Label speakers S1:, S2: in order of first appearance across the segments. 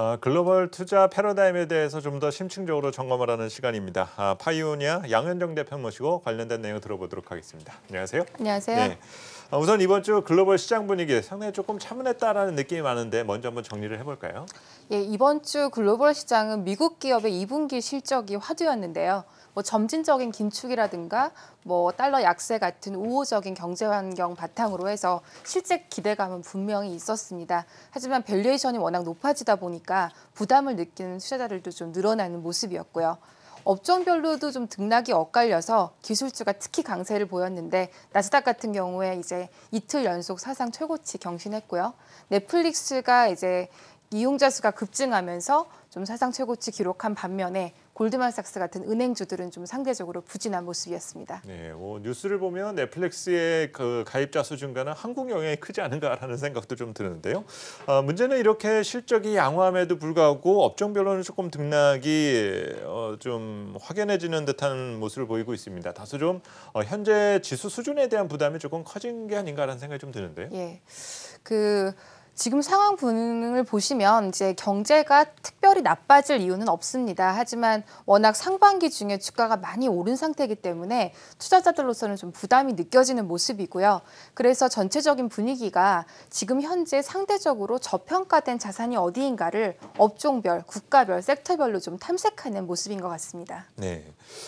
S1: 아, 글로벌 투자 패러다임에 대해서 좀 더 심층적으로 점검을 하는 시간입니다. 아, 파이오니아 양현정 대표 모시고 관련된 내용 들어보도록 하겠습니다. 안녕하세요. 안녕하세요. 네. 아, 우선 이번 주 글로벌 시장 분위기 상당히 조금 차분했다라는 느낌이 많은데 먼저 한번 정리를 해볼까요?
S2: 예, 이번 주 글로벌 시장은 미국 기업의 2분기 실적이 화두였는데요. 뭐 점진적인 긴축이라든가 뭐 달러 약세 같은 우호적인 경제 환경 바탕으로 해서 실제 기대감은 분명히 있었습니다. 하지만 밸류에이션이 워낙 높아지다 보니까 부담을 느끼는 투자자들도 좀 늘어나는 모습이었고요. 업종별로도 좀 등락이 엇갈려서 기술주가 특히 강세를 보였는데 나스닥 같은 경우에 이제 이틀 연속 사상 최고치 경신했고요. 넷플릭스가 이제 이용자 수가 급증하면서 좀 사상 최고치 기록한 반면에 골드만삭스 같은 은행주들은 좀 상대적으로 부진한 모습이었습니다.
S1: 네, 뭐 뉴스를 보면 넷플릭스의 그 가입자 수 증가는 한국 영향이 크지 않은가라는 생각도 좀 드는데요. 아, 문제는 이렇게 실적이 양호함에도 불구하고 업종별로는 조금 등락이 어, 좀 확연해지는 듯한 모습을 보이고 있습니다. 다소 좀 어, 현재 지수 수준에 대한 부담이 조금 커진 게 아닌가라는 생각이 좀 드는데요.
S2: 예, 그. 지금 상황 분을 보시면 이제 경제가 특별히 나빠질 이유는 없습니다. 하지만 워낙 상반기 중에 주가가 많이 오른 상태이기 때문에 투자자들로서는 좀 부담이 느껴지는 모습이고요. 그래서 전체적인 분위기가 지금 현재 상대적으로 저평가된 자산이 어디인가를 업종별, 국가별, 섹터별로 좀 탐색하는 모습인 것 같습니다.
S1: 네.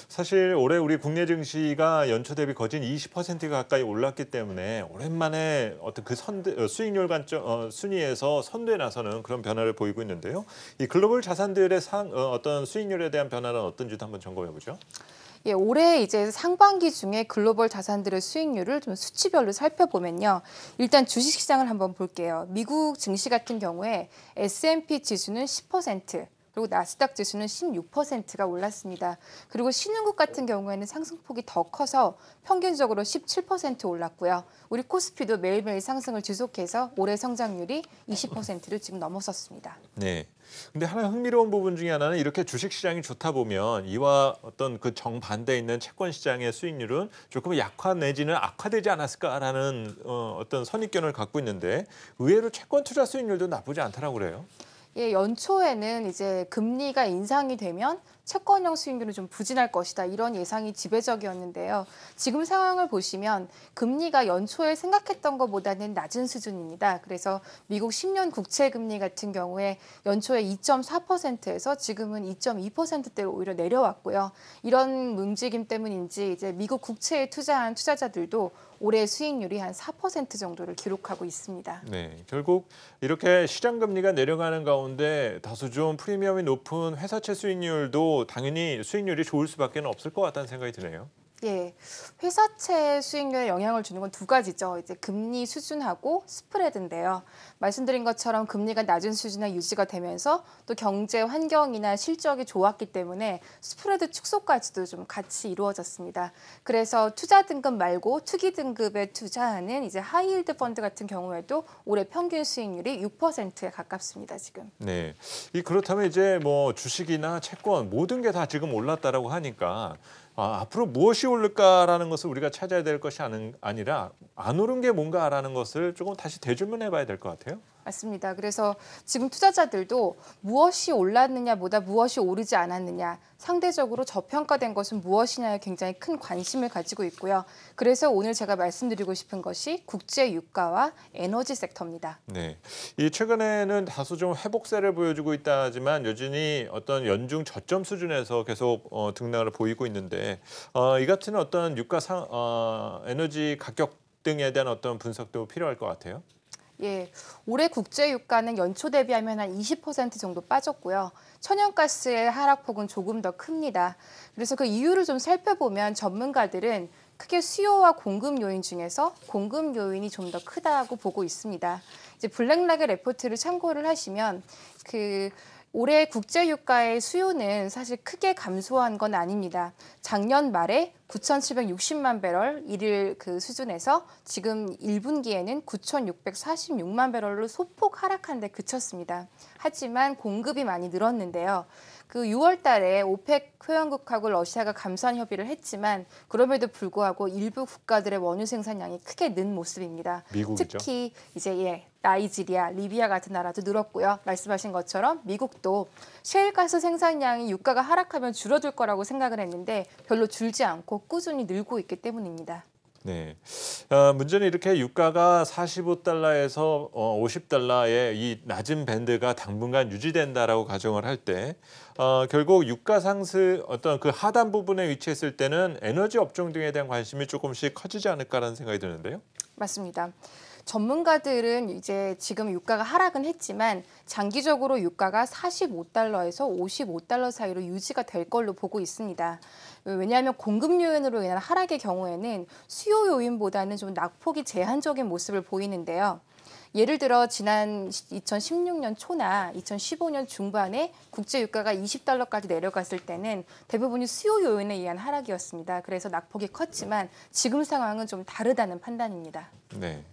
S1: 사실 올해 우리 국내 증시가 연초 대비 거진 20% 가까이 올랐기 때문에 오랜만에 어떤 그 선, 어, 수익률 관점, 어, 순위에서 선두에 나서는 그런 변화를 보이고 있는데요. 이 글로벌 자산들의 상, 어, 어떤 수익률에 대한 변화는 어떤지도 한번 점검해 보죠.
S2: 예, 올해 이제 상반기 중에 글로벌 자산들의 수익률을 좀 수치별로 살펴보면요. 일단 주식 시장을 한번 볼게요. 미국 증시 같은 경우에 S&P 지수는 10%, 그리고 나스닥 지수는 16%가 올랐습니다. 그리고 신흥국 같은 경우에는 상승폭이 더 커서 평균적으로 17% 올랐고요. 우리 코스피도 매일매일 상승을 지속해서 올해 성장률이 20%를 지금 넘어섰습니다.
S1: 네. 근데 하나 흥미로운 부분 중에 하나는 이렇게 주식 시장이 좋다 보면 이와 어떤 그 정반대에 있는 채권 시장의 수익률은 조금 약화 내지는 악화되지 않았을까라는 어, 어떤 선입견을 갖고 있는데 의외로 채권 투자 수익률도 나쁘지 않더라고 그래요.
S2: 예, 연초에는 이제 금리가 인상이 되면 채권형 수익률은 좀 부진할 것이다 이런 예상이 지배적이었는데요. 지금 상황을 보시면 금리가 연초에 생각했던 것보다는 낮은 수준입니다. 그래서 미국 10년 국채 금리 같은 경우에 연초에 2.4%에서 지금은 2.2%대로 오히려 내려왔고요. 이런 움직임 때문인지 이제 미국 국채에 투자한 투자자들도 올해 수익률이 한 4% 정도를 기록하고 있습니다.
S1: 네, 결국 이렇게 시장 금리가 내려가는 가운데 다소 좀 프리미엄이 높은 회사채 수익률도 당연히 수익률이 좋을 수밖에 없을 것 같다는 생각이 드네요.
S2: 예, 회사채 수익률에 영향을 주는 건 두 가지죠. 이제 금리 수준하고 스프레드인데요. 말씀드린 것처럼 금리가 낮은 수준에 유지가 되면서 또 경제 환경이나 실적이 좋았기 때문에 스프레드 축소까지도 좀 같이 이루어졌습니다. 그래서 투자 등급 말고 투기 등급에 투자하는 이제 하이힐드 펀드 같은 경우에도 올해 평균 수익률이 6%에 가깝습니다. 지금.
S1: 네, 이 그렇다면 이제 뭐 주식이나 채권 모든 게 다 지금 올랐다라고 하니까 아, 앞으로 무엇이 오를까라는 것을 우리가 찾아야 될 것이 아는, 아니라 안 오른 게 뭔가라는 것을 조금 다시 대주문해봐야될 것 같아요.
S2: 맞습니다. 그래서 지금 투자자들도 무엇이 올랐느냐보다 무엇이 오르지 않았느냐, 상대적으로 저평가된 것은 무엇이냐에 굉장히 큰 관심을 가지고 있고요. 그래서 오늘 제가 말씀드리고 싶은 것이 국제 유가와 에너지 섹터입니다.
S1: 네. 이 최근에는 다소 좀 회복세를 보여주고 있다지만 하 여전히 어떤 연중 저점 수준에서 계속 어, 등락을 보이고 있는데 어, 이 같은 어떤 유가 상, 어, 에너지 가격 등에 대한 어떤 분석도 필요할 것 같아요.
S2: 예, 올해 국제 유가는 연초 대비하면 한 20% 정도 빠졌고요. 천연가스의 하락폭은 조금 더 큽니다. 그래서 그 이유를 좀 살펴보면 전문가들은 크게 수요와 공급 요인 중에서 공급 요인이 좀 더 크다고 보고 있습니다. 이제 블랙락의 레포트를 참고를 하시면 그 올해 국제유가의 수요는 사실 크게 감소한 건 아닙니다. 작년 말에 9,760만 배럴 일일 그 수준에서 지금 1분기에는 9,646만 배럴로 소폭 하락한 데 그쳤습니다. 하지만 공급이 많이 늘었는데요. 그 6월 달에 오펙 회원국하고 러시아가 감산 협의를 했지만 그럼에도 불구하고 일부 국가들의 원유 생산량이 크게 는 모습입니다. 미국이죠. 특히 이제 예, 나이지리아, 리비아 같은 나라도 늘었고요. 말씀하신 것처럼 미국도 셰일가스 생산량이 유가가 하락하면 줄어들 거라고 생각을 했는데 별로 줄지 않고 꾸준히 늘고 있기 때문입니다.
S1: 네. 어, 문제는 이렇게 유가가 45달러에서 어, 50달러의 이 낮은 밴드가 당분간 유지된다라고 가정을 할 때 어, 결국 유가 상승 어떤 그 하단 부분에 위치했을 때는 에너지 업종 등에 대한 관심이 조금씩 커지지 않을까라는 생각이 드는데요.
S2: 맞습니다. 전문가들은 이제 지금 유가가 하락은 했지만 장기적으로 유가가 45달러에서 55달러 사이로 유지가 될 걸로 보고 있습니다. 왜냐하면 공급 요인으로 인한 하락의 경우에는 수요 요인보다는 좀 낙폭이 제한적인 모습을 보이는데요. 예를 들어 지난 2016년 초나 2015년 중반에 국제 유가가 20달러까지 내려갔을 때는 대부분이 수요 요인에 의한 하락이었습니다. 그래서 낙폭이 컸지만 지금 상황은 좀 다르다는 판단입니다.
S1: 네.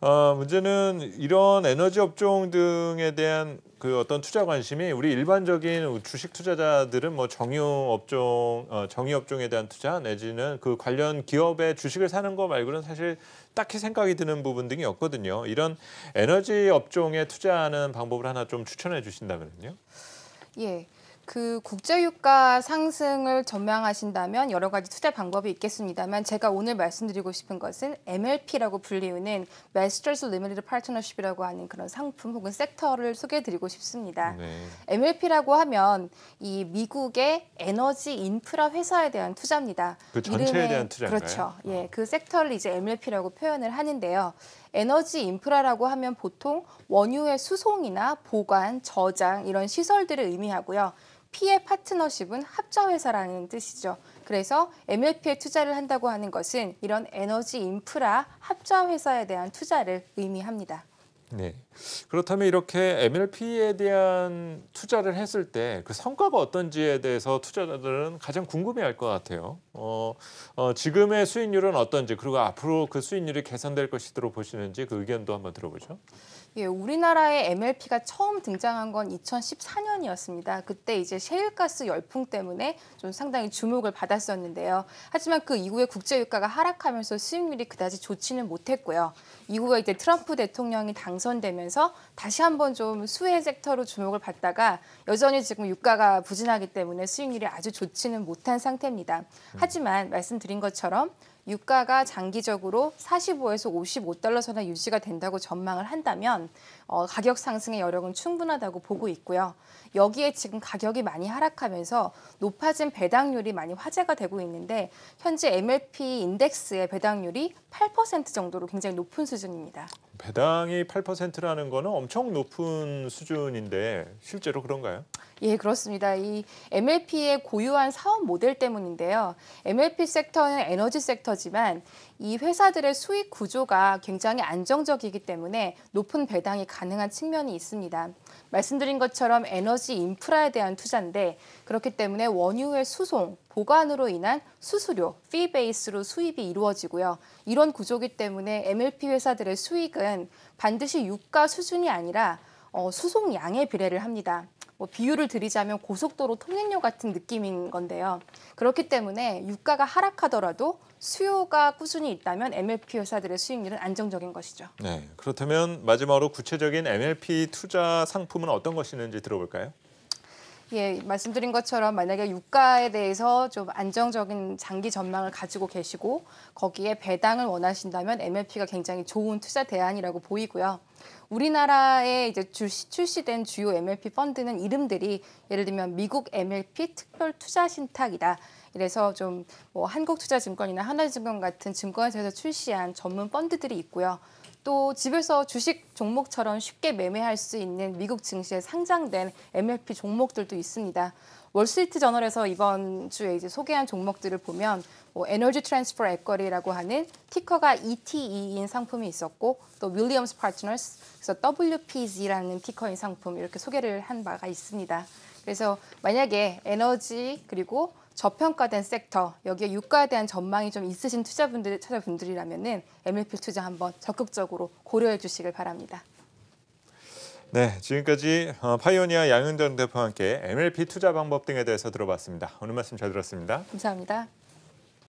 S1: 어, 문제는 이런 에너지 업종 등에 대한 그 어떤 투자 관심이 우리 일반적인 주식 투자자들은 뭐 정유 업종, 어, 정유 업종에 대한 투자 내지는 그 관련 기업의 주식을 사는 거 말고는 사실 딱히 생각이 드는 부분 등이 없거든요. 이런 에너지 업종에 투자하는 방법을 하나 좀 추천해 주신다면요.
S2: 예. 그 국제유가 상승을 전망하신다면 여러 가지 투자 방법이 있겠습니다만 제가 오늘 말씀드리고 싶은 것은 MLP라고 불리우는 Masters Limited Partnership이라고 하는 그런 상품 혹은 섹터를 소개해드리고 싶습니다. 네. MLP라고 하면 이 미국의 에너지 인프라 회사에 대한 투자입니다. 그 전체에 대한 투자인가요? 그렇죠. 예, 어. 예, 그 섹터를 이제 MLP라고 표현을 하는데요. 에너지 인프라라고 하면 보통 원유의 수송이나 보관, 저장 이런 시설들을 의미하고요. P의 파트너십은 합자회사라는 뜻이죠. 그래서 MLP에 투자를 한다고 하는 것은 이런 에너지 인프라 합자회사에 대한 투자를 의미합니다.
S1: 네. 그렇다면 이렇게 MLP에 대한 투자를 했을 때 그 성과가 어떤지에 대해서 투자자들은 가장 궁금해할 것 같아요. 어, 어, 지금의 수익률은 어떤지 그리고 앞으로 그 수익률이 개선될 것이도록 보시는지 그 의견도 한번 들어보죠.
S2: 예, 우리나라의 MLP가 처음 등장한 건 2014년이었습니다. 그때 이제 셰일가스 열풍 때문에 좀 상당히 주목을 받았었는데요. 하지만 그 이후에 국제유가가 하락하면서 수익률이 그다지 좋지는 못했고요. 이후에 이제 트럼프 대통령이 당선되면서 다시 한번 좀 수혜 섹터로 주목을 받다가 여전히 지금 유가가 부진하기 때문에 수익률이 아주 좋지는 못한 상태입니다. 하지만 말씀드린 것처럼 유가가 장기적으로 45에서 55달러 선에 유지가 된다고 전망을 한다면 어, 가격 상승의 여력은 충분하다고 보고 있고요. 여기에 지금 가격이 많이 하락하면서 높아진 배당률이 많이 화제가 되고 있는데 현재 MLP 인덱스의 배당률이 8% 정도로 굉장히 높은 수준입니다.
S1: 배당이 8%라는 거는 엄청 높은 수준인데 실제로 그런가요?
S2: 예, 그렇습니다. 이 MLP의 고유한 사업 모델 때문인데요. MLP 섹터는 에너지 섹터지만 이 회사들의 수익 구조가 굉장히 안정적이기 때문에 높은 배당이 가능한 측면이 있습니다. 말씀드린 것처럼 에너지 인프라에 대한 투자인데 그렇기 때문에 원유의 수송, 보관으로 인한 수수료, 피 베이스로 수입이 이루어지고요. 이런 구조기 때문에 MLP 회사들의 수익은 반드시 유가 수준이 아니라 어, 수송량에 비례를 합니다. 뭐 비유를 드리자면 고속도로 통행료 같은 느낌인 건데요. 그렇기 때문에 유가가 하락하더라도 수요가 꾸준히 있다면 MLP 회사들의 수익률은 안정적인 것이죠.
S1: 네, 그렇다면 마지막으로 구체적인 MLP 투자 상품은 어떤 것이 있는지 들어볼까요?
S2: 예, 말씀드린 것처럼 만약에 유가에 대해서 좀 안정적인 장기 전망을 가지고 계시고 거기에 배당을 원하신다면 MLP가 굉장히 좋은 투자 대안이라고 보이고요. 우리나라에 이제 출시된 주요 MLP 펀드는 이름들이 예를 들면 미국 MLP 특별 투자 신탁이다. 이래서 좀 뭐 한국투자증권이나 하나증권 같은 증권사에서 출시한 전문 펀드들이 있고요. 또 집에서 주식 종목처럼 쉽게 매매할 수 있는 미국 증시에 상장된 MLP 종목들도 있습니다. 월스트리트 저널에서 이번 주에 이제 소개한 종목들을 보면 뭐 에너지 트랜스퍼 앱거리라고 하는 티커가 ETE인 상품이 있었고 또 윌리엄스 파트너스 그래서 WPZ라는 티커인 상품 이렇게 소개를 한 바가 있습니다. 그래서 만약에 에너지 그리고 저평가된 섹터 여기에 유가에 대한 전망이 좀 있으신 투자분들 투자분들이라면은 MLP 투자 한번 적극적으로 고려해 주시길 바랍니다.
S1: 네, 지금까지 어, 파이오니아 양윤전 대표와 함께 MLP 투자 방법 등에 대해서 들어봤습니다. 오늘 말씀 잘 들었습니다.
S2: 감사합니다.